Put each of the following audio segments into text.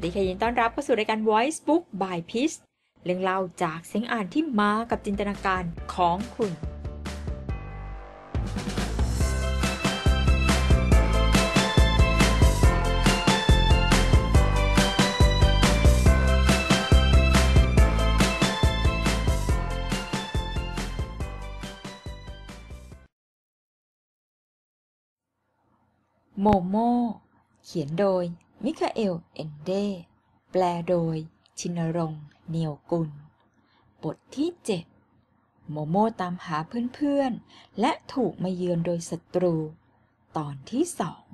วัสดีค่ะยินต้อนรับเข้าสู่รายการ Voice Book by p e a c e เรื่องเล่าจากเสียงอ่านที่มากับจินตนาการของคุณโมโม เขียนโดยมิคาเอล เอนเด แปลโดย ชินรง เนียวกุล บทที่ 7 โมโมตามหาเพื่อนๆและถูกมาเยือนโดยศัตรู ตอนที่สอง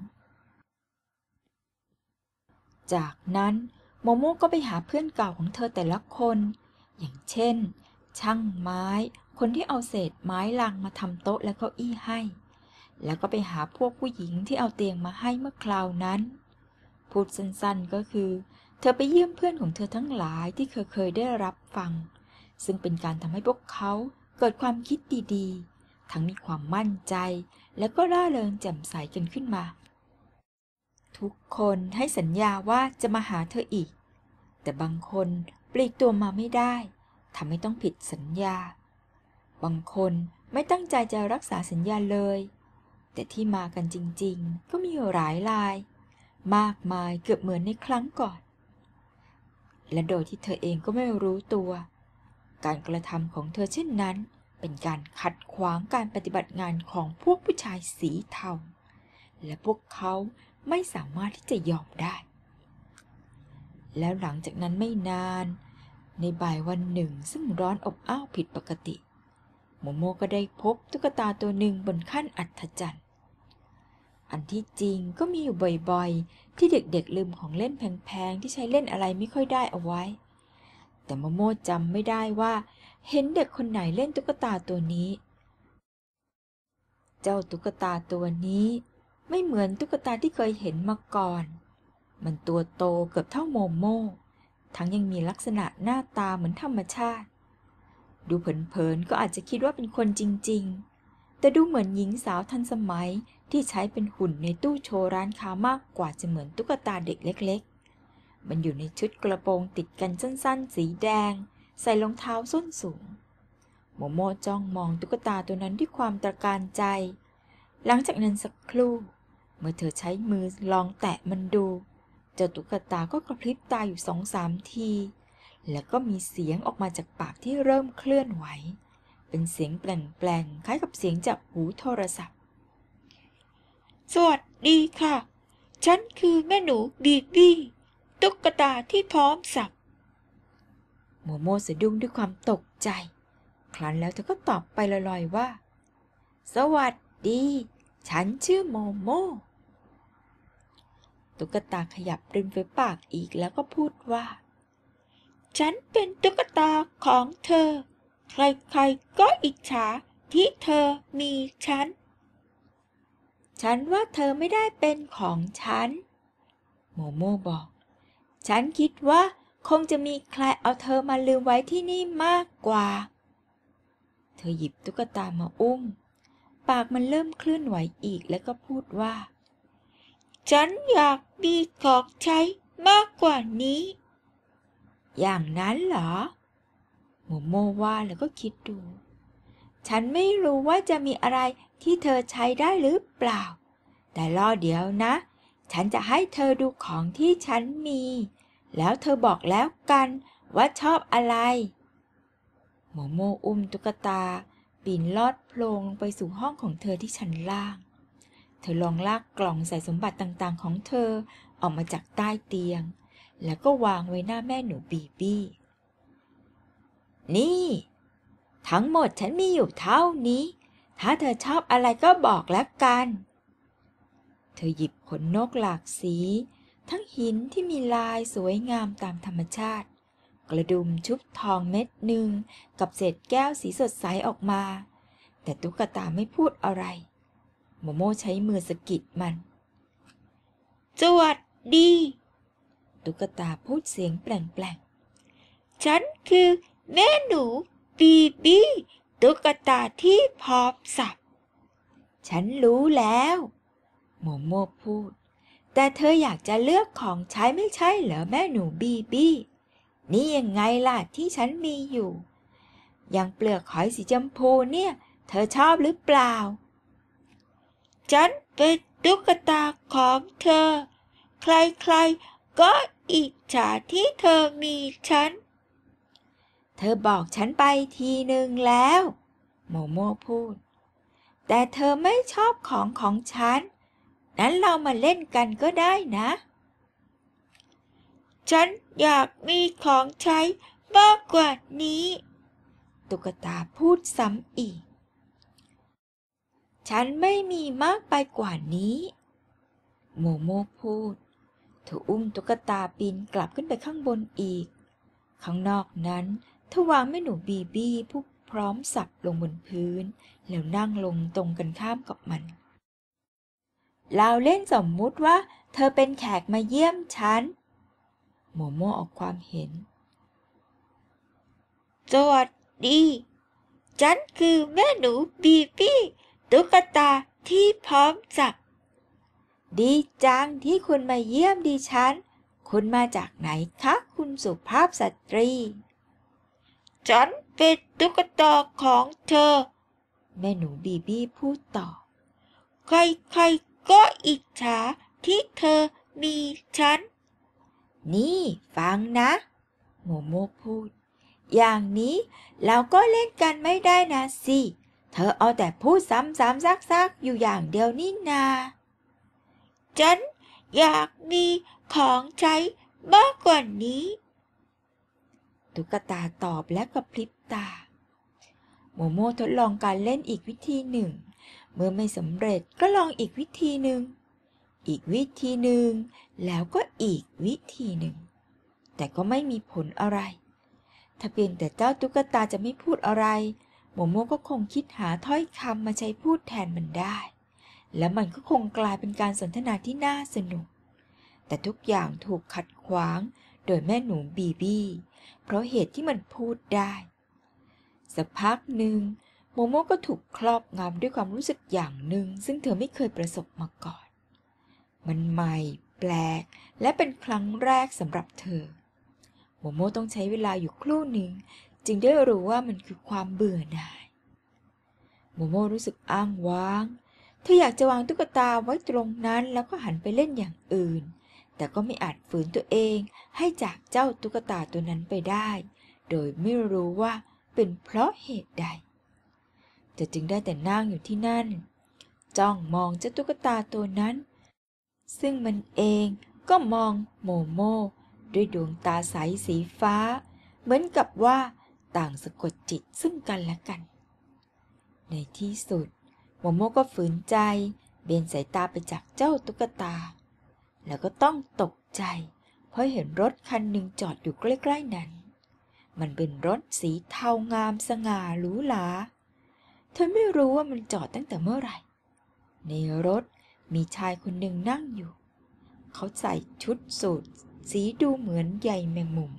จากนั้น โมโมก็ไปหาเพื่อนเก่าของเธอแต่ละคน อย่างเช่น ช่างไม้ คนที่เอาเศษไม้ลังมาทำโต๊ะและเก้าอี้ให้ แล้วก็ไปหาพวกผู้หญิงที่เอาเตียงมาให้เมื่อคราวนั้นพูดสั้นๆก็คือ เธอไปเยี่ยมเพื่อนของเธอทั้งหลายที่เธอเคยได้รับฟัง ซึ่งเป็นการทำให้พวกเขาเกิดความคิดดีๆ ทั้งมีความมั่นใจ และก็ร่าเริงแจ่มใสกันขึ้นมา ทุกคนให้สัญญาว่าจะมาหาเธออีก แต่บางคนปลีกตัวมาไม่ได้ ทำให้ต้องผิดสัญญา บางคนไม่ตั้งใจจะรักษาสัญญาเลย แต่ที่มากันจริงๆ ก็มีหลายรายมากมายเกือบเหมือนในครั้งก่อน และโดยที่เธอเองก็ไม่รู้ตัว การกระทำของเธอเช่นนั้น เป็นการขัดขวางการปฏิบัติงานของพวกผู้ชายสีเทา และพวกเขาไม่สามารถที่จะยอมได้ แล้วหลังจากนั้นไม่นาน ในบ่ายวันหนึ่งซึ่งร้อนอบอ้าวผิดปกติโมโมก็ได้พบตุ๊กตาตัวหนึ่งบนขั้นอัศจรรย์อันที่จริงก็มีอยู่บ่อยๆที่เด็กๆลืมของเล่นแพงๆที่ใช้เล่นอะไรไม่ค่อยได้เอาไว้ แต่มโมจำไม่ได้ว่า เห็นเด็กคนไหนเล่นตุ๊กตาตัวนี้ เจ้าตุ๊กตาตัวนี้ ไม่เหมือนตุ๊กตาที่เคยเห็นมาก่อน มันตัวโตเกือบเท่าโมโมทั้งยังมีลักษณะหน้าตาเหมือนธรรมชาติ ดูเผินๆก็อาจจะคิดว่าเป็นคนจริง ๆ แต่ดูเหมือนหญิงสาวทันสมัยที่ใช้เป็นหุ่นในตู้โชว์ร้านค้ามากกว่าจะเหมือนตุ๊กตาเด็กเล็ก ๆ มันอยู่ในชุดกระโปรงติดกันสั้นๆสีแดง ใส่รองเท้าส้นสูง โมโมจ้องมองตุ๊กตาตัวนั้นด้วยความตระการใจ หลังจากนั้นสักครู่ เมื่อเธอใช้มือลองแตะมันดู เจ้าตุ๊กตาก็กระพริบตาอยู่สองสามที แล้วก็มีเสียงออกมาจากปากที่เริ่มเคลื่อนไหว เป็นเสียงแปลงๆคล้ายกับเสียงจากหูโทรศัพท์สวัสดีค่ะ ฉันคือแม่หนูบีบี้ตุ๊กตาที่พร้อมสับ โมโมสะดุ้งด้วยความตกใจ ครั้นแล้วเธอก็ตอบไปลอยๆว่า สวัสดี ฉันชื่อโมโม ตุ๊กตาขยับริมฝีปากอีกแล้วก็พูดว่า ฉันเป็นตุ๊กตาของเธอ ใครๆก็อิจฉาที่เธอมีฉันฉันว่าเธอไม่ได้เป็นของฉัน โมโม่บอก ฉันคิดว่าคงจะมีใครเอาเธอมาลืมไว้ที่นี่มากกว่า เธอหยิบตุ๊กตามาอุ้ม ปากมันเริ่มเคลื่อนไหวอีกแล้วก็พูดว่า ฉันอยากมีของใช้มากกว่านี้ อย่างนั้นเหรอ โมโมว่าแล้วก็คิดดูฉันไม่รู้ว่าจะมีอะไรที่เธอใช้ได้หรือเปล่า แต่รอเดี๋ยวนะ ฉันจะให้เธอดูของที่ฉันมี แล้วเธอบอกแล้วกันว่าชอบอะไร โมโมอุ้มตุ๊กตาปีนลอดโพลงลงไปสู่ห้องของเธอที่ชั้นล่าง เธอลองลากกล่องใส่สมบัติต่างๆของเธอออกมาจากใต้เตียง แล้วก็วางไว้หน้าแม่หนูบีบี้ นี่ทั้งหมดฉันมีอยู่เท่านี้ ถ้าเธอชอบอะไรก็บอกแล้วกัน เธอหยิบขนนกหลากสี ทั้งหินที่มีลายสวยงามตามธรรมชาติ กระดุมชุบทองเม็ดหนึ่ง กับเศษแก้วสีสดใสออกมา แต่ตุ๊กตาไม่พูดอะไร โมโมใช้มือสกิดมันสวัสดี ตุ๊กตาพูดเสียงแปลงๆ ฉันคือแม่หนูบีบีตุ๊กตาที่พร้อมสับ ฉันรู้แล้ว โมโม่พูด แต่เธออยากจะเลือกของใช้ไม่ใช่เหรอแม่หนูบีบี นี่ยังไงล่ะ ที่ฉันมีอยู่อย่างเปลือกหอยสีชมพูเนี่ย เธอชอบหรือเปล่า ฉันเป็นตุ๊กตาของเธอ ใครๆก็อิจฉาที่เธอมีฉันเธอบอกฉันไปทีหนึ่งแล้ว โมโม่พูด แต่เธอไม่ชอบของของฉัน นั้นเรามาเล่นกันก็ได้นะ ฉันอยากมีของใช้มากกว่านี้ ตุ๊กตาพูดซ้ำอีก ฉันไม่มีมากไปกว่านี้ โมโม่พูดเธออุ้มตุ๊กตาปีนกลับขึ้นไปข้างบนอีกข้างนอกนั้นทวางแม่หนูบีบี้ผู้พร้อมสับลงบนพื้น แล้วนั่งลงตรงกันข้ามกับมันเราเล่นสมมุติว่า เธอเป็นแขกมาเยี่ยมฉันโมโมวออกความเห็น สวัสดี ฉันคือแม่หนูบีบี้ตุ๊กตาที่พร้อมสับดีจังที่คุณมาเยี่ยมดีฉัน คุณมาจากไหนคะคุณสุภาพสตรีฉันเป็นตุ๊กตาของเธอ แม่หนูบีบี้พูดต่อ ใครๆก็อิจฉาที่เธอมีฉัน นี่ฟังนะ โมโมพูด อย่างนี้เราก็เล่นกันไม่ได้นะสิ เธอเอาแต่พูดซ้ำๆซักๆอยู่อย่างเดียวนี่นา ฉันอยากมีของใช้มากกว่านี้ตุ๊กตาตอบและกระพริบตา โมโม่ทดลองการเล่นอีกวิธีหนึ่ง เมื่อไม่สำเร็จก็ลองอีกวิธีหนึ่ง อีกวิธีหนึ่งแล้วก็อีกวิธีหนึ่ง แต่ก็ไม่มีผลอะไร ถ้าเพียงแต่เจ้าตุ๊กตาจะไม่พูดอะไร โมโม่ก็คงคิดหาถ้อยคำมาใช้พูดแทนมันได้ และมันก็คงกลายเป็นการสนทนาที่น่าสนุก แต่ทุกอย่างถูกขัดขวางโดยแม่หนูบีบี้เพราะเหตุที่มันพูดได้ สักพักหนึ่งโมโมก็ถูกครอบงำด้วยความรู้สึกอย่างหนึ่ง ซึ่งเธอไม่เคยประสบมาก่อน มันใหม่แปลก และเป็นครั้งแรกสำหรับเธอ โมโมต้องใช้เวลาอยู่ครู่หนึ่ง จึงได้รู้ว่ามันคือความเบื่อหน่าย โมโมรู้สึกอ้างว้างเธออยากจะวางตุ๊กตาไว้ตรงนั้น แล้วก็หันไปเล่นอย่างอื่นแต่ก็ไม่อาจฝืนตัวเองให้จากเจ้าตุ๊กตาตัวนั้นไปได้ โดยไม่รู้ว่าเป็นเพราะเหตุใดจะจึงได้แต่นั่งอยู่ที่นั่นจ้องมองเจ้าตุ๊กตาตัวนั้น ซึ่งมันเองก็มองโมโม ด้วยดวงตาใสสีฟ้า เหมือนกับว่าต่างสะกดจิตซึ่งกันและกัน ในที่สุด โมโมก็ฝืนใจ เบนสายตาไปจากเจ้าตุ๊กตาแล้วก็ต้องตกใจ เพราะเห็นรถคันหนึ่งจอดอยู่ใกล้ๆนั้น มันเป็นรถสีเทางามสง่าหรูหราเธอไม่รู้ว่ามันจอดตั้งแต่เมื่อไหร่ ในรถมีชายคนหนึ่งนั่งอยู่ เขาใส่ชุดสูทสีดูเหมือนใหญ่แมงมุม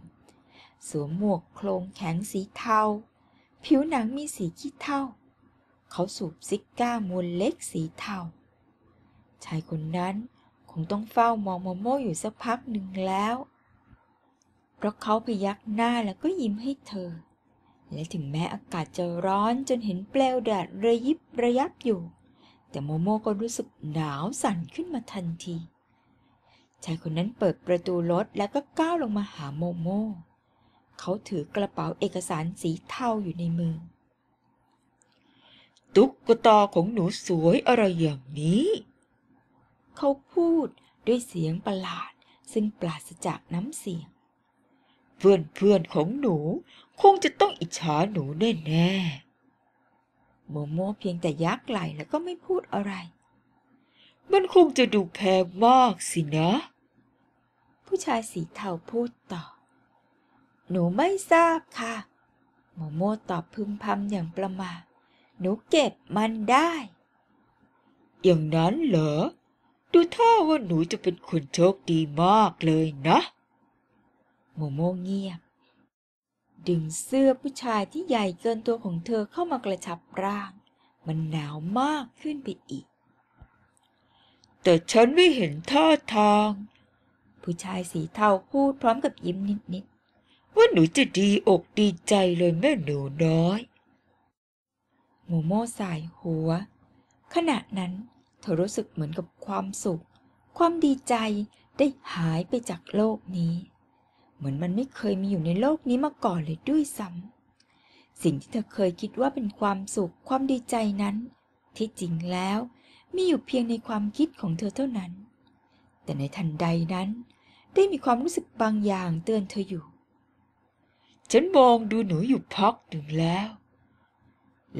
สวมหมวกโครงแข็งสีเทา ผิวหนังมีสีขี้เท่าเขาสูบซิก้ามวลเล็กสีเทา ชายคนนั้นงต้องเฝ้ามองโมโมอยู่สักพักหนึ่งแล้ว เพราะเขาพยักหน้าแล้วก็ยิ้มให้เธอ และถึงแม้อากาศจะร้อนจนเห็นเปลวแดดระยิบระยับอยู่ แต่โมโมก็รู้สึกหนาวสั่นขึ้นมาทันที ชายคนนั้นเปิดประตูรถแล้วก็ก้าวลงมาหาโมโม เขาถือกระเป๋าเอกสารสีเทาอยู่ในมือ ตุ๊กตาของหนูสวยอะไรอย่างนี้เขาพูดด้วยเสียงประหลาดซึ่งปราศจากน้ำเสียงเพื่อนเพื่อนของหนูคงจะต้องอิจฉาหนูแน่แน่โมโมเพียงแต่ยักไหลแล้วก็ไม่พูดอะไร มันคงจะดูแพงมากสินะ ผู้ชายสีเทาพูดต่อ หนูไม่ทราบค่ะ โมโมตอบพึมพำอย่างประมาหนูเก็บมันได้ อย่างนั้นเหรอดูท่าว่าหนูจะเป็นคนโชคดีมากเลยนะ โมโมเงียบ ดึงเสื้อผู้ชายที่ใหญ่เกินตัวของเธอเข้ามากระชับร่าง มันหนาวมากขึ้นไปอีกแต่ฉันไม่เห็นท่าทาง ผู้ชายสีเทาพูดพร้อมกับยิ้มนิดๆว่าหนูจะดีอกดีใจเลยแม่หนูน้อย โมโมสายหัว ขณะนั้นธอรู้สึกเหมือนกับความสุข ความดีใจได้หายไปจากโลกนี้ เหมือนมันไม่เคยมีอยู่ในโลกนี้มาก่อนเลยด้วยซ้ำสิ่งที่เธอเคยคิดว่าเป็นความสุข ความดีใจนั้น ที่จริงแล้วมีอยู่เพียงในความคิดของเธอเท่านั้น แต่ในทันใดนั้นได้มีความรู้สึกบางอย่างเตือนเธออยู่ ฉันมองดูหนูอยู่พักหนึ่งแล้ว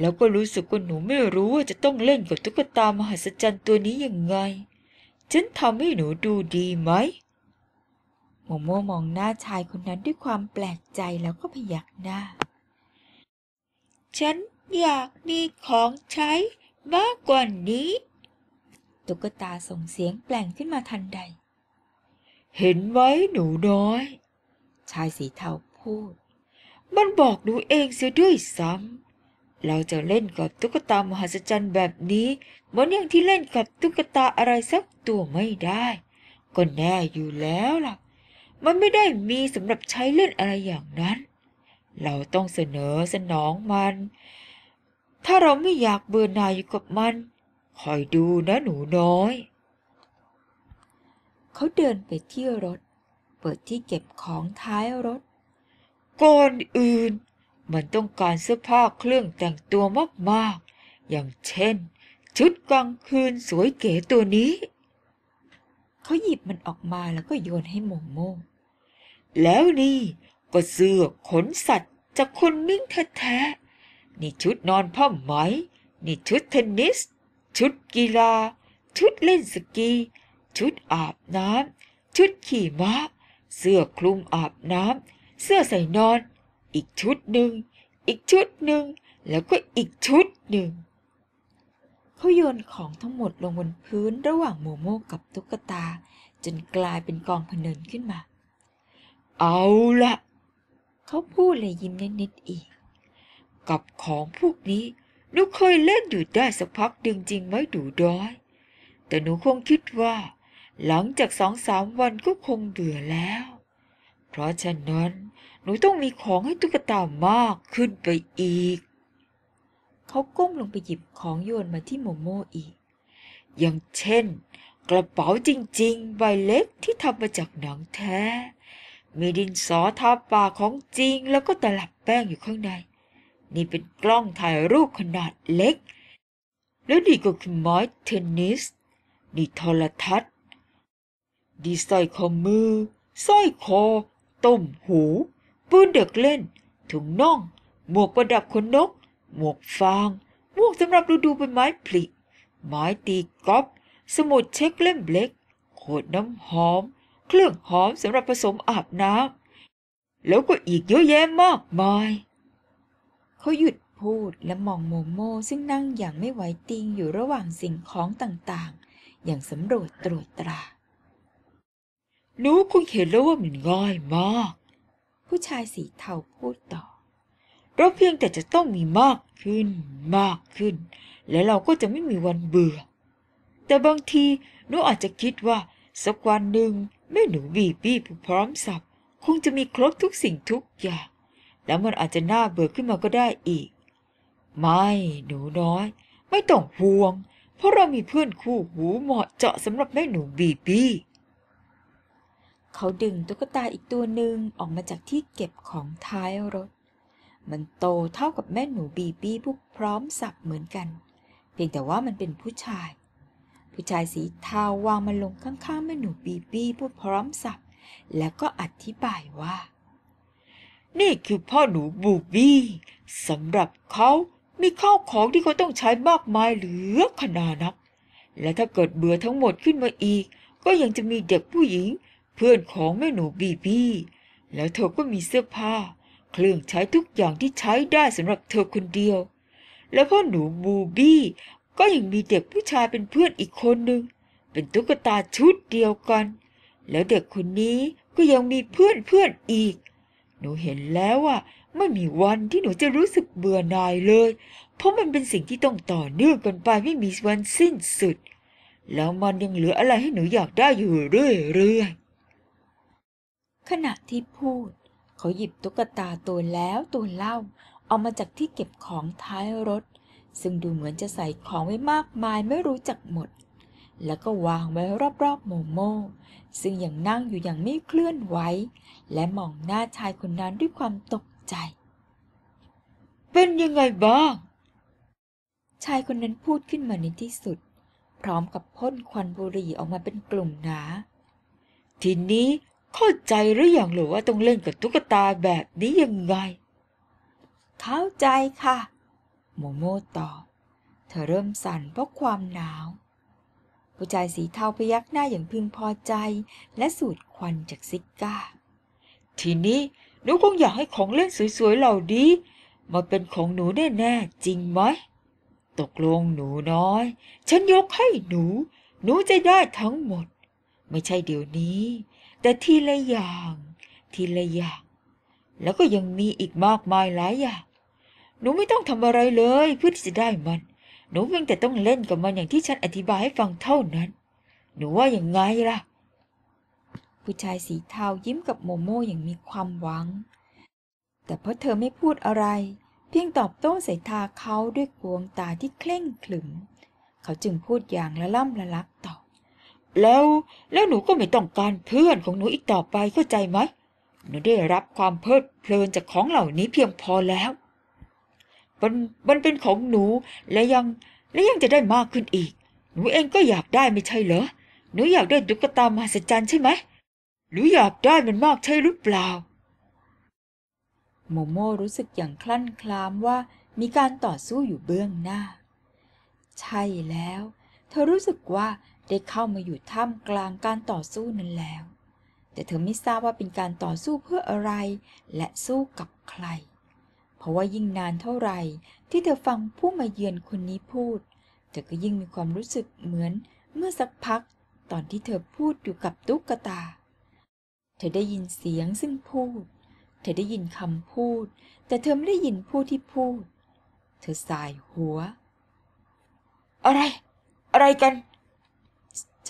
แล้วก็รู้สึกว่าหนูไม่รู้ว่าจะต้องเล่นกับตุ๊กตามหัศจรรย์ตัวนี้ยังไง ฉันทำให้หนูดูดีไหมโมโมมองหน้าชายคนนั้นด้วยความแปลกใจแล้วก็พยักหน้า ฉันอยากมีของใช้มากกว่านี้ ตุ๊กตาส่งเสียงแปลงขึ้นมาทันใด เห็นไหมหนูน้อย ชายสีเทาพูด มันบอกหนูเองเสียด้วยซ้ำเราจะเล่นกับตุ๊กตามหัศจรรย์แบบนี้เหมือนอย่างที่เล่นกับตุ๊กตาอะไรสักตัวไม่ได้ ก็แน่อยู่แล้วล่ะ มันไม่ได้มีสำหรับใช้เล่นอะไรอย่างนั้น เราต้องเสนอสนองมัน ถ้าเราไม่อยากเบื่อหน่ายอยู่กับมัน คอยดู นะ หนูน้อย เขาเดินไปที่รถ เปิดที่เก็บของท้ายรถก่อนอื่นมันต้องการเสื้อผ้าเครื่องแต่งตัวมากมากอย่างเช่น ชุดกลางคืนสวยเก๋ตัวนี้ เขาหยิบมันออกมาแล้วก็โยนให้โมโมแล้วนี่ ก็เสื้อขนสัตว์จากคนมิ่งแท้ๆนี่ชุดนอนผ้าไหม นี่ชุดเทนนิสชุดกีฬา ชุดเล่นสกี ชุดอาบน้ำชุดขี่ม้าเสื้อคลุมอาบน้ำเสื้อใส่นอนอีกชุดหนึ่ง อีกชุดหนึ่ง แล้วก็อีกชุดหนึ่งเขาโยนของทั้งหมดลงบนพื้นระหว่างโมโมกับตุ๊กตา จนกลายเป็นกองพเนินขึ้นมา เอาละ เขาพูดเลยยิ้มนิดๆอีก กับของพวกนี้หนูเคยเล่นอยู่ได้สักพักดึงจริงไหมดูด้อย แต่หนูคงคิดว่า หลังจากสองสามวันก็คงเบื่อแล้วเพราะฉะนั้น หนูต้องมีของให้ตุ๊กตามากขึ้นไปอีก เขาก้มลงไปหยิบของโยนมาที่โมโมอีก อย่างเช่น กระเป๋าจริงๆ ใบเล็กที่ทำมาจากหนังแท้ มีดินสอทาปากของจริง แล้วก็ตลับแป้งอยู่ข้างใน นี่เป็นกล้องถ่ายรูปขนาดเล็ก แล้วดีก็คือไม้เทนนิส นี่โทรทัศน์ดีสร้อยข้อมือ สร้อยคอต่มหูปืนเด็กเล่นถุงน่อง หมวกประดับขนนก หมวกฟาง หมวกสำหรับดูดูเป็นไม้ผลิไม้ตีกอล์ฟสมุดเช็คเล่มเล็กโวดน้ำหอม เครื่องหอมสำหรับผสมอาบน้ำแล้วก็อีกเยอะแยะมากมาย เขาหยุดพูดและมองโมโมซึ่งนั่งอย่างไม่ไหวติงอยู่ระหว่างสิ่งของต่าง ๆ อย่างสำรวจตรวจตราหนูคงเห็นแล้วว่ามันง่ายมาก ผู้ชายสีเทาพูดต่อ เราเพียงแต่จะต้องมีมากขึ้นมากขึ้น และเราก็จะไม่มีวันเบื่อ แต่บางทีหนูอาจจะคิดว่า สักวันหนึ่ง แม่หนูบีบีผู้พร้อมสับ คงจะมีครบทุกสิ่งทุกอย่าง แล้วมันอาจจะน่าเบื่อขึ้นมาก็ได้อีก ไม่หนูน้อย ไม่ต้องห่วง เพราะเรามีเพื่อนคู่หูเหมาะเจาะสำหรับแม่หนูบีบี้เขาดึงตุ๊กตาอีกตัวหนึ่งออกมาจากที่เก็บของท้ายรถ มันโตเท่ากับแม่หนูบีบี้พวกพร้อมสับเหมือนกัน เพียงแต่ว่ามันเป็นผู้ชาย ผู้ชายสีเทาวางมันลงข้างๆ แม่หนูบีบี้พวกพร้อมสับ แล้วก็อธิบายว่า นี่คือพ่อหนูบูบี้สำหรับเขามีข้าวของที่เขาต้องใช้มากมายเหลือขนาดนัก และถ้าเกิดเบื่อทั้งหมดขึ้นมาอีก ก็ยังจะมีเด็กผู้หญิงเพื่อนของแม่หนูบีบี้แล้วเธอก็มีเสื้อผ้าเครื่องใช้ทุกอย่างที่ใช้ได้สำหรับเธอคนเดียว แล้วพ่อหนูบูบี้ก็ยังมีเด็กผู้ชายเป็นเพื่อนอีกคนหนึ่งเป็นตุ๊กตาชุดเดียวกัน แล้วเด็กคนนี้ก็ยังมีเพื่อนเพื่อนอีก หนูเห็นแล้วว่าไม่มีวันที่หนูจะรู้สึกเบื่อหน่ายเลย เพราะมันเป็นสิ่งที่ต้องต่อเนื่องกันไปไม่มีวันสิ้นสุด แล้วมันยังเหลืออะไรให้หนูอยากได้อยู่เรื่อยๆขณะที่พูด เขาหยิบตุ๊กตาตัวแล้วตัวเล่าเอามาจากที่เก็บของท้ายรถ ซึ่งดูเหมือนจะใส่ของไว้มากมายไม่รู้จักหมด แล้วก็วางไว้รอบๆโมโมซึ่งยังนั่งอยู่อย่างไม่เคลื่อนไหวและมองหน้าชายคนนั้นด้วยความตกใจ เป็นยังไงบ้าง ชายคนนั้นพูดขึ้นมาในที่สุด พร้อมกับพ่นควันบุหรี่ออกมาเป็นกลุ่มหนาทีนี้เข้าใจหรืออยังหรือว่าต้องเล่นกับตุ๊กตาแบบนี้ยังไงเข้าใจค่ะโมโมตอบเธอเริ่มสั่นเพราะความหนาว ผู้ชายสีเทาพยักหน้าอย่างพึงพอใจและสูดควันจากซิก้า ทีนี้หนูคงอยากให้ของเล่นสวยๆ เหล่านี้มาเป็นของหนูแน่ๆ จริงไหมตกลงหนูน้อย ฉันยกให้หนู หนูจะได้ทั้งหมด ไม่ใช่เดี๋ยวนี้แต่ทีละอย่างทีละอย่างแล้วก็ยังมีอีกมากมายหลายอย่างหนูไม่ต้องทำอะไรเลยเพื่อที่จะได้มัน หนูเพียงแต่ต้องเล่นกับมัน อย่างที่ฉันอธิบายให้ฟังเท่านั้น หนูว่าอย่างไงล่ะ ผู้ชายสีเทายิ้มกับโมโม่อย่างมีความหวัง แต่เพราะเธอไม่พูดอะไร เพียงตอบโต้สายตาเขาด้วยดวงตาที่เคร่งขรึมเขาจึงพูดอย่างละล่ำละลักต่อแล้วแล้วหนูก็ไม่ต้องการเพื่อนของหนูอีกต่อไปเข้าใจไหมหนูได้รับความเพลิดเพลินจากของเหล่านี้เพียงพอแล้ว มันมันเป็นของหนูและยังและยังจะได้มากขึ้นอีกหนูเองก็อยากได้ไม่ใช่เหรอหนูอยากได้ตุ๊กตามหัศจรรย์ใช่ไหมหรืออยากได้มันมากใช่หรือเปล่าโมโม่รู้สึกอย่างคลั่นคลามว่ามีการต่อสู้อยู่เบื้องหน้า ใช่แล้ว เธอรู้สึกว่าได้เข้ามาอยู่ท่ามกลางการต่อสู้นั้นแล้ว แต่เธอไม่ทราบว่าเป็นการต่อสู้เพื่ออะไร และสู้กับใคร เพราะว่ายิ่งนานเท่าไหร่ที่เธอฟังผู้มาเยือนคนนี้พูด เธอก็ยิ่งมีความรู้สึกเหมือนเมื่อสักพักตอนที่เธอพูดอยู่กับตุ๊กตา เธอได้ยินเสียงซึ่งพูด เธอได้ยินคำพูด แต่เธอไม่ได้ยินผู้ที่พูด เธอสายหัว อะไร อะไรกัน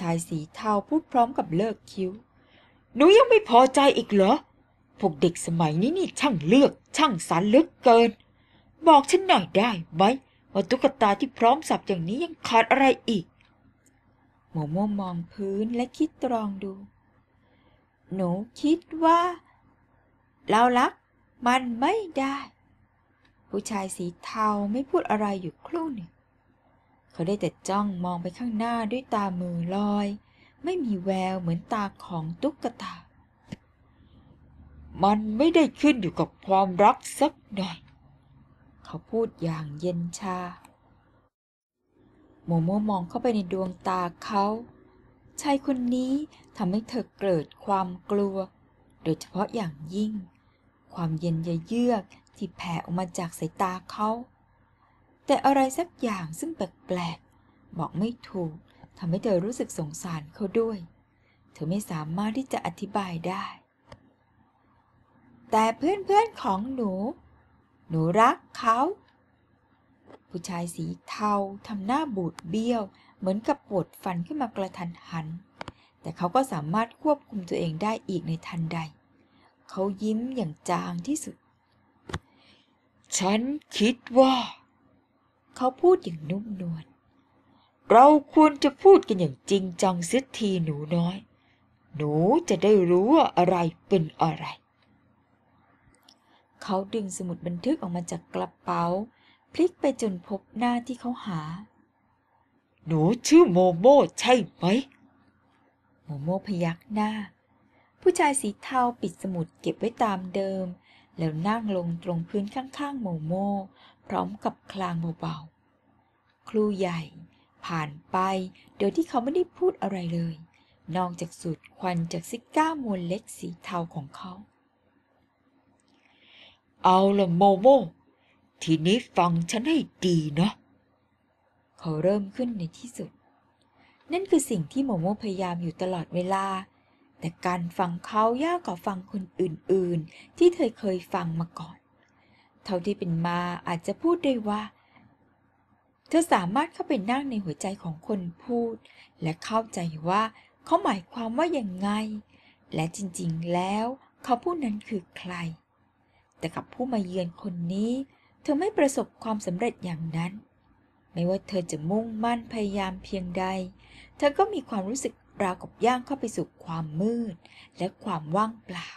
ชายสีเทาพูดพร้อมกับเลิกคิ้ว หนูยังไม่พอใจอีกเหรอ พวกเด็กสมัยนี้นี่ช่างเลือกช่างสรรเลือกเกิน บอกฉันหน่อยได้ไหมว่าตุ๊กตาที่พร้อมสับอย่างนี้ยังขาดอะไรอีก หมูม่วมองพื้นและคิดตรองดู หนูคิดว่าเราลัก มันไม่ได้ ผู้ชายสีเทาไม่พูดอะไรอยู่ครู่หนึ่งเขาได้แต่จ้องมองไปข้างหน้าด้วยตามือลอย ไม่มีแววเหมือนตาของตุ๊กตา มันไม่ได้ขึ้นอยู่กับความรักสักหน่อย เขาพูดอย่างเย็นชาโมโมมองเข้าไปในดวงตาเขาชายคนนี้ทำให้เธอเกิดความกลัว โดยเฉพาะอย่างยิ่ง ความเย็นเยือกที่แผ่ออกมาจากสายตาเขาแต่อะไรสักอย่างซึ่งแปลกๆบอกไม่ถูกทำให้เธอรู้สึกสงสารเขาด้วย เธอไม่สามารถที่จะอธิบายได้ แต่เพื่อนๆของหนู หนูรักเขา ผู้ชายสีเทาทำหน้าบูดเบี้ยว เหมือนกับปวดฟันขึ้นมากระทันหัน แต่เขาก็สามารถควบคุมตัวเองได้อีกในทันใด เขายิ้มอย่างจางที่สุด ฉันคิดว่าเขาพูดอย่างนุ่มนวล เราควรจะพูดกันอย่างจริงจังสีทีหนูน้อย หนูจะได้รู้ว่าอะไรเป็นอะไร เขาดึงสมุดบันทึกออกมาจากกระเป๋า พลิกไปจนพบหน้าที่เขาหา หนูชื่อโมโม่ ใช่ไหม โมโม่พยักหน้า ผู้ชายสีเทาปิดสมุดเก็บไว้ตามเดิม แล้วนั่งลงตรงพื้นข้างๆโมโมพร้อมกับคลางเบาๆครูใหญ่ผ่านไปโดยที่เขาไม่ได้พูดอะไรเลย นอกจากสูดควันจากซิก้ามวลเล็กสีเทาของเขา เอาละโมโม ทีนี้ฟังฉันให้ดีนะเขาเริ่มขึ้นในที่สุด นั่นคือสิ่งที่โมโมพยายามอยู่ตลอดเวลา แต่การฟังเขายากกว่าฟังคนอื่นๆ ที่เธอเคยฟังมาก่อนเท่าที่เป็นมาอาจจะพูดได้ว่า เธอสามารถเข้าไปนั่งในหัวใจของคนพูด และเข้าใจว่าเขาหมายความว่าอย่างไง และจริงๆแล้วเขาผู้นั้นคือใคร แต่กับผู้มาเยือนคนนี้ เธอไม่ประสบความสำเร็จอย่างนั้น ไม่ว่าเธอจะมุ่งมั่นพยายามเพียงใดเธอก็มีความรู้สึกราวกับย่างเข้าไปสู่ความมืด และความว่างเปล่า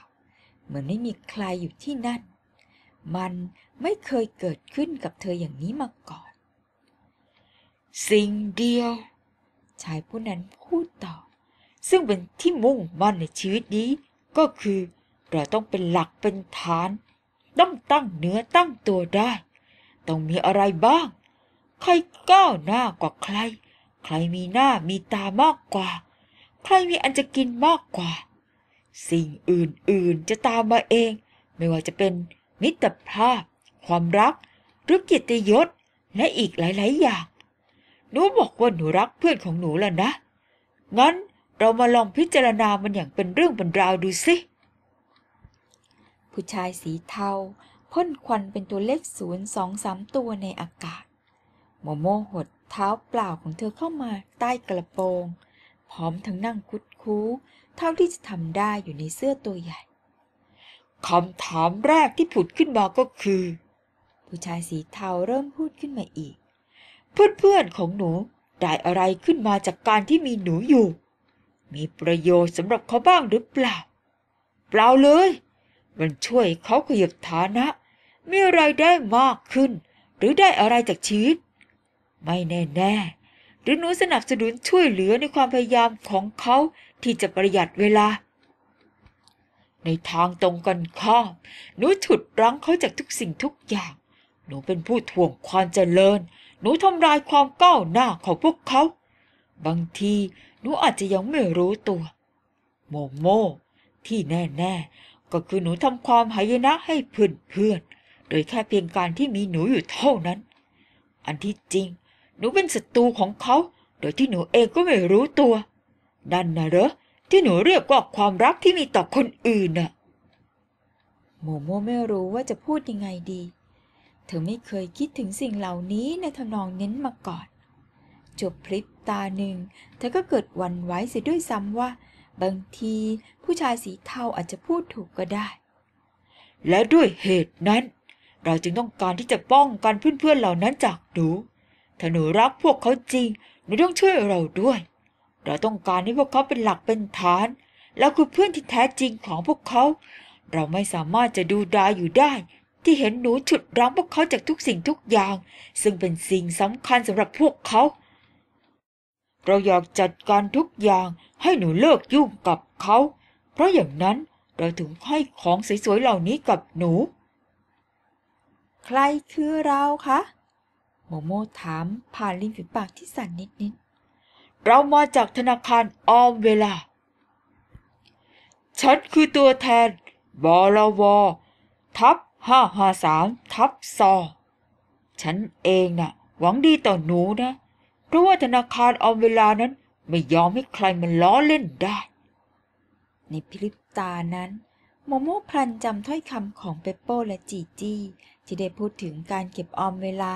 เหมือนไม่มีใครอยู่ที่นั่นมันไม่เคยเกิดขึ้นกับเธออย่างนี้มาก่อน สิ่งเดียว ชายผู้นั้นพูดต่อ ซึ่งเป็นที่มุ่งมั่นในชีวิตนี้ ก็คือเราต้องเป็นหลักเป็นฐานต้องตั้งเนื้อตั้งตัวได้ ต้องมีอะไรบ้าง ใครก้าวหน้ากว่าใคร ใครมีหน้ามีตามากกว่า ใครมีอันจะกินมากกว่า สิ่งอื่นๆจะตามมาเอง ไม่ว่าจะเป็นมิตรภาพ ความรักหรือกิติยศ และอีกหลายๆอย่างหนูบอกว่าหนูรักเพื่อนของหนูแล้วนะ งั้นเรามาลองพิจารณามันอย่างเป็นเรื่องเป็นราวดูสิผู้ชายสีเทาพ่นควันเป็นตัวเลขศูนย์สองสามตัวในอากาศ โมโมหดเท้าเปล่าของเธอเข้ามาใต้กระโปรง พร้อมทั้งนั่งคุดคู้เท่าที่จะทำได้อยู่ในเสื้อตัวใหญ่คำถามแรกที่ผุดขึ้นมาก็คือผู้ชายสีเทาเริ่มพูดขึ้นมาอีกเพื่อนๆของหนูได้อะไรขึ้นมาจากการที่มีหนูอยู่ มีประโยชน์สำหรับเขาบ้างหรือเปล่า เปล่าเลย มันช่วยเขาขยับฐานะมีอะไรได้มากขึ้น หรือได้อะไรจากชีวิต ไม่แน่แน่หรือหนูสนับสนุนช่วยเหลือในความพยายามของเขาที่จะประหยัดเวลาในทางตรงกันข้ามหนูฉุดรั้งเขาจากทุกสิ่งทุกอย่าง หนูเป็นผู้ทวงความเจริญ หนูทำลายความก้าวหน้าของพวกเขา บางที หนูอาจจะยังไม่รู้ตัว โมโมที่แน่ ๆ ก็คือหนูทำความหายนะให้เพื่อนๆโดยแค่เพียงการที่มีหนูอยู่เท่านั้น อันที่จริง หนูเป็นศัตรูของเขา โดยที่หนูเองก็ไม่รู้ตัว ดันนะเหรอที่หนูเรียกว่าความรักที่มีต่อคนอื่นน่ะโมโมไม่รู้ว่าจะพูดยังไงดี เธอไม่เคยคิดถึงสิ่งเหล่านี้ในทำนองเน้นมาก่อน จบพลิบตาหนึ่ง เธอก็เกิดวันไว้เสียด้วยซ้ำว่า บางทีผู้ชายสีเทาอาจจะพูดถูกก็ได้ และด้วยเหตุนั้น เราจึงต้องการที่จะป้องกันเพื่อนๆเหล่านั้นจากหนูถ้าหนูรักพวกเขาจริงหนูต้องช่วยเราด้วยเราต้องการให้พวกเขาเป็นหลักเป็นฐาน แล้วคือเพื่อนที่แท้จริงของพวกเขา เราไม่สามารถจะดูดายอยู่ได้ ที่เห็นหนูฉุดรั้งพวกเขาจากทุกสิ่งทุกอย่าง ซึ่งเป็นสิ่งสำคัญสำหรับพวกเขา เราอยากจัดการทุกอย่างให้หนูเลิกยุ่งกับเขา เพราะอย่างนั้นเราถึงให้ของสวยๆเหล่านี้กับหนู ใครคือเราคะโมโมถามผ่านริมฝีปากที่สั่นนิดๆเรามาจากธนาคารออมเวลา ฉันคือตัวแทนบลวทับห้าห้าสามทับซอ ฉันเองนะ่ะ หวังดีต่อหนูนะ เพราะว่าธนาคารออมเวลานั้นไม่ยอมให้ใครมันล้อเล่นได้ ในพริบตานั้น โมโม่พลันจำถ้อยคำของเปปโป้และจีจี้ที่ได้พูดถึงการเก็บออมเวลา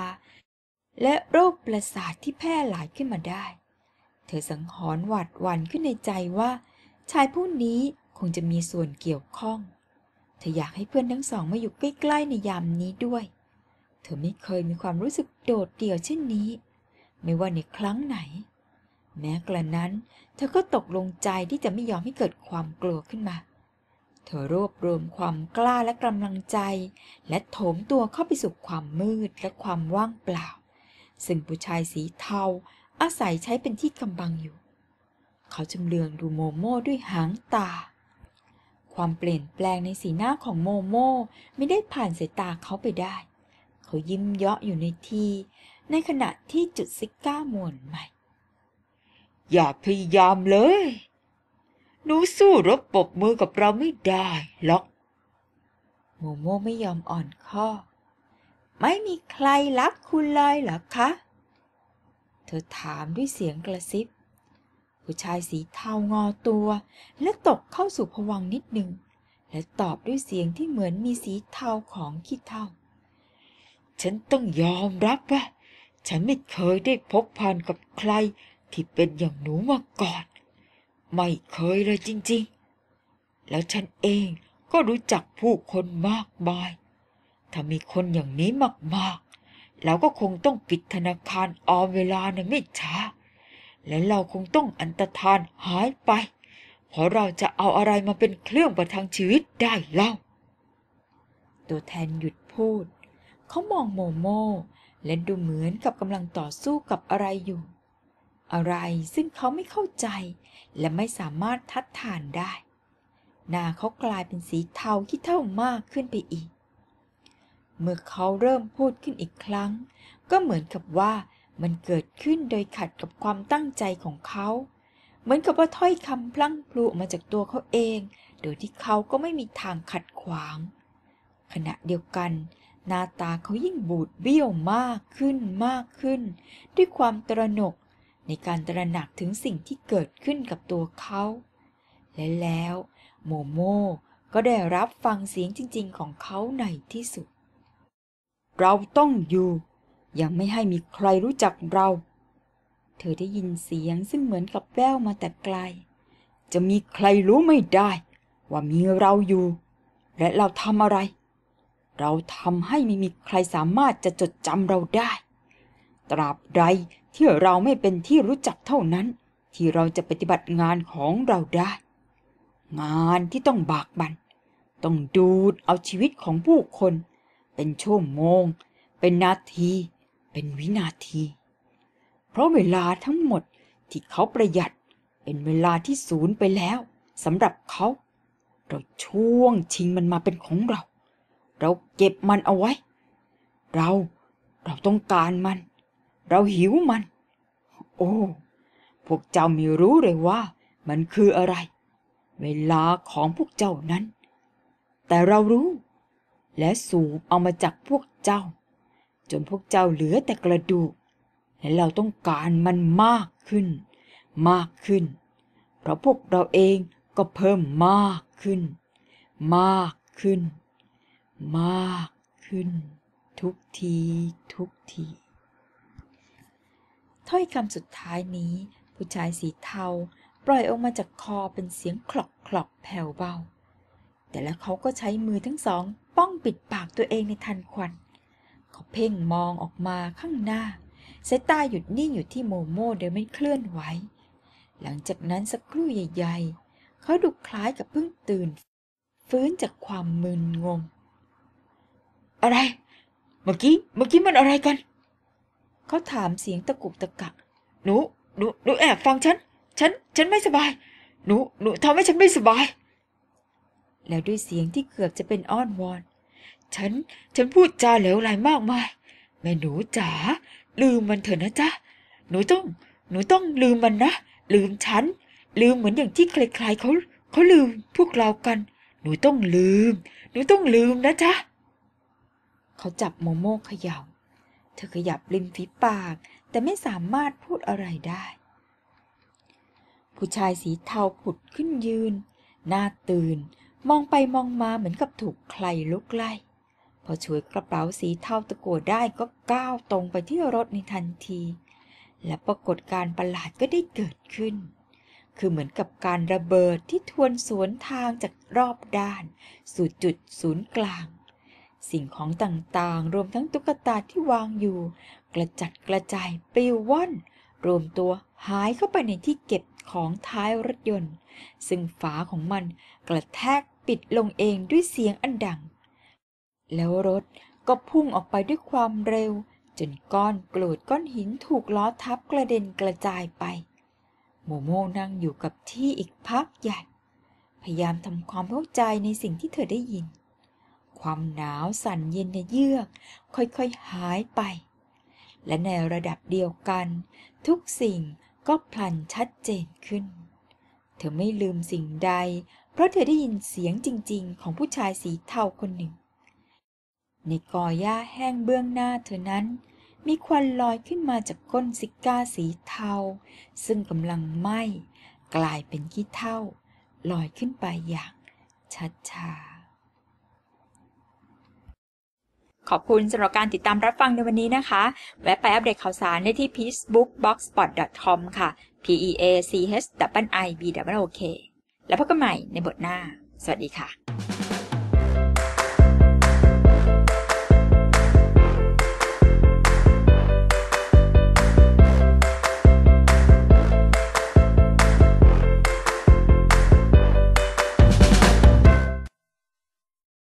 และโรคประสาทที่แพร่หลายขึ้นมาได้เธอสังหรณ์หวาดหวั่นขึ้นในใจว่า ชายผู้นี้คงจะมีส่วนเกี่ยวข้อง เธออยากให้เพื่อนทั้งสองมาอยู่ใกล้ๆในยามนี้ด้วย เธอไม่เคยมีความรู้สึกโดดเดี่ยวเช่นนี้ ไม่ว่าในครั้งไหน แม้กระนั้น เธอก็ตกลงใจที่จะไม่ยอมให้เกิดความกลัวขึ้นมา เธอรวบรวมความกล้าและกำลังใจ และโถมตัวเข้าไปสู่ความมืดและความว่างเปล่า ซึ่งผู้ชายสีเทาาศัยใช้เป็นที่กำบังอยู่ เขาจำเลืองดูโมโม่ด้วยหางตา ความเปลี่ยนแปลงในสีหน้าของโมโม่ไม่ได้ผ่านสายตาเขาไปได้ เขายิ้มเยาะอยู่ในที ในขณะที่จุดซิก้าหมุนใหม่ อย่าพยายามเลย หนูสู้รบปบมือกับเราไม่ได้หรอก โมโม่ไม่ยอมอ่อนข้อ ไม่มีใครรักคุณเลยหรอคะเธอถามด้วยเสียงกระซิบ ผู้ชายสีเทางอตัว และตกเข้าสู่ผวังนิดหนึ่งและตอบด้วยเสียงที่เหมือนมีสีเทาของขี้เท่าฉันต้องยอมรับว่าฉันไม่เคยได้พบผ่านกับใครที่เป็นอย่างหนูมาก่อน ไม่เคยเลยจริงๆ แล้วฉันเองก็รู้จักผู้คนมากมาย ถ้ามีคนอย่างนี้มากเราก็คงต้องปิดธนาคารออมเวลาในไม่ช้าและเราคงต้องอันตรธานหายไป เพราะเราจะเอาอะไรมาเป็นเครื่องประทังชีวิตได้เล่า ตัวแทนหยุดพูด เขามองโมโมและดูเหมือนกับกำลังต่อสู้กับอะไรอยู่ อะไรซึ่งเขาไม่เข้าใจ และไม่สามารถทัดทานได้ หน้าเขากลายเป็นสีเทาที่เท่ามากขึ้นไปอีกเมื่อเขาเริ่มพูดขึ้นอีกครั้งก็เหมือนกับว่ามันเกิดขึ้นโดยขัดกับความตั้งใจของเขา เหมือนกับว่าถ้อยคำพลั้งพลูออกมาจากตัวเขาเองโดยที่เขาก็ไม่มีทางขัดขวาง ขณะเดียวกันหน้าตาเขายิ่งบูดเบี้ยวมากขึ้นมากขึ้น ด้วยความตระหนก ในการตระหนักถึงสิ่งที่เกิดขึ้นกับตัวเขา และแล้วโมโมก็ได้รับฟังเสียงจริงๆ ของเขาในที่สุดเราต้องอยู่ ยังไม่ให้มีใครรู้จักเรา เธอได้ยินเสียงซึ่งเหมือนกับแววมาแต่ไกล จะมีใครรู้ไม่ได้ว่ามีเราอยู่ และเราทำอะไร เราทำให้ไม่มีใครสามารถจะจดจำเราได้ตราบใดที่เราไม่เป็นที่รู้จักเท่านั้น ที่เราจะปฏิบัติงานของเราได้ งานที่ต้องบากบัน่นต้องดูดเอาชีวิตของผู้คนเป็นชั่วโมง เป็นนาที เป็นวินาที เพราะเวลาทั้งหมดที่เขาประหยัด เป็นเวลาที่สูญไปแล้วสำหรับเขา เราช่วงชิงมันมาเป็นของเรา เราเก็บมันเอาไว้ เราเราต้องการมัน เราหิวมัน โอ้พวกเจ้าไม่รู้เลยว่ามันคืออะไร เวลาของพวกเจ้านั้น แต่เรารู้และสูบเอามาจากพวกเจ้า จนพวกเจ้าเหลือแต่กระดูก และเราต้องการมันมากขึ้น มากขึ้น เพราะพวกเราเองก็เพิ่มมากขึ้น มากขึ้น มากขึ้น ทุกทีทุกทีถ้อยคำสุดท้ายนี้ ผู้ชายสีเทาปล่อยออกมาจากคอเป็นเสียงคลอกคลอกแผ่วเบา แต่แล้วเขาก็ใช้มือทั้งสองป้องปิดปากตัวเองในทันควันเขาเพ่งมองออกมาข้างหน้า สายตาหยุดนิ่งอยู่ที่โมโม่โดยไม่เคลื่อนไหว หลังจากนั้นสักครู่ใหญ่ ๆ เขาดูคล้ายกับเพิ่งตื่น ฟื้นจากความมึนงง อะไร เมื่อกี้ เมื่อกี้มันอะไรกัน เขาถามเสียงตะกุกตะกักหนูหนูหนูแอบฟังฉัน ฉัน ฉันไม่สบายหนูหนูทำให้ฉันไม่สบายแล้วด้วยเสียงที่เกือบจะเป็นอ้อนวอน ฉัน ฉันพูดจาเหลวไหลมากมาย แม่หนูจ๋า ลืมมันเถอะนะจ๊ะ หนูต้อง หนูต้องลืมมันนะ ลืมฉัน ลืมเหมือนอย่างที่ใครๆเขา เขาลืมพวกเรากัน หนูต้องลืม หนูต้องลืมนะจ๊ะ เขาจับโมโม่เขยา่าเธอขยับริมฝีปาก แต่ไม่สามารถพูดอะไรได้ ผู้ชายสีเทาผุดขึ้นยืน หน้าตื่นมองไปมองมาเหมือนกับถูกใครลุกไล่พอช่วยกระเป๋าสีเทาตะกัวได้ก็ก้าวตรงไปที่รถในทันที และปรากฏการประหลาดก็ได้เกิดขึ้น คือเหมือนกับการระเบิดที่ทวนสวนทางจากรอบด้านสู่จุดศูนย์กลาง สิ่งของต่างๆ รวมทั้งตุ๊กตาที่วางอยู่ กระจัดกระจายปลิวว่อนรวมตัวหายเข้าไปในที่เก็บของท้ายรถยนต์ ซึ่งฝาของมันกระแทกปิดลงเองด้วยเสียงอันดัง แล้วรถก็พุ่งออกไปด้วยความเร็ว จนก้อนกรดก้อนหินถูกล้อทับกระเด็นกระจายไป โมโม่นั่งอยู่กับที่อีกพักใหญ่ พยายามทำความเข้าใจในสิ่งที่เธอได้ยิน ความหนาวสั่นเย็นในเยือกค่อยๆหายไป และในระดับเดียวกัน ทุกสิ่งก็พลันชัดเจนขึ้น เธอไม่ลืมสิ่งใดเพราะเธอได้ยินเสียงจริง ๆ ของผู้ชายสีเทาคนหนึ่ง ในกอหญ้าแห้งเบื้องหน้าเธอนั้น มีควันลอยขึ้นมาจากก้นซิก้าสีเทาซึ่งกำลังไหม้กลายเป็นขี้เท่าลอยขึ้นไปอย่างช้าๆ ขอบคุณสำหรับการติดตามรับฟังในวันนี้นะคะ แวะไปอัปเดตข่าวสารได้ที่ p e a c e b o o k b o x s p o t c o m ค่ะ p e a c h i b o k แล้วพบกันใหม่ในบทหน้า สวัสดีค่ะ